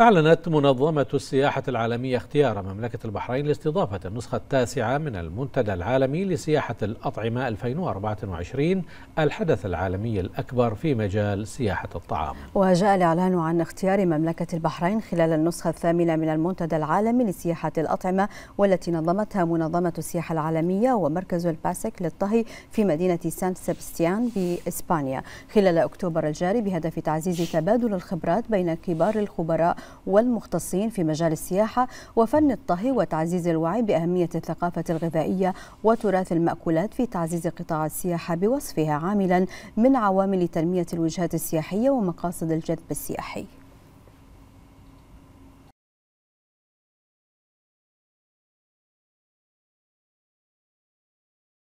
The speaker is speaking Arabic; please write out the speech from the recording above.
أعلنت منظمة السياحة العالمية اختيار مملكة البحرين لاستضافة النسخة التاسعة من المنتدى العالمي لسياحة الأطعمة 2024 الحدث العالمي الأكبر في مجال سياحة الطعام وجاء الإعلان عن اختيار مملكة البحرين خلال النسخة الثامنة من المنتدى العالمي لسياحة الأطعمة والتي نظمتها منظمة السياحة العالمية ومركز الباسك للطهي في مدينة سان سيبستيان بإسبانيا خلال أكتوبر الجاري بهدف تعزيز تبادل الخبرات بين كبار الخبراء والمختصين في مجال السياحة وفن الطهي وتعزيز الوعي بأهمية الثقافة الغذائية وتراث المأكولات في تعزيز قطاع السياحة بوصفها عاملا من عوامل تنمية الوجهات السياحية ومقاصد الجذب السياحي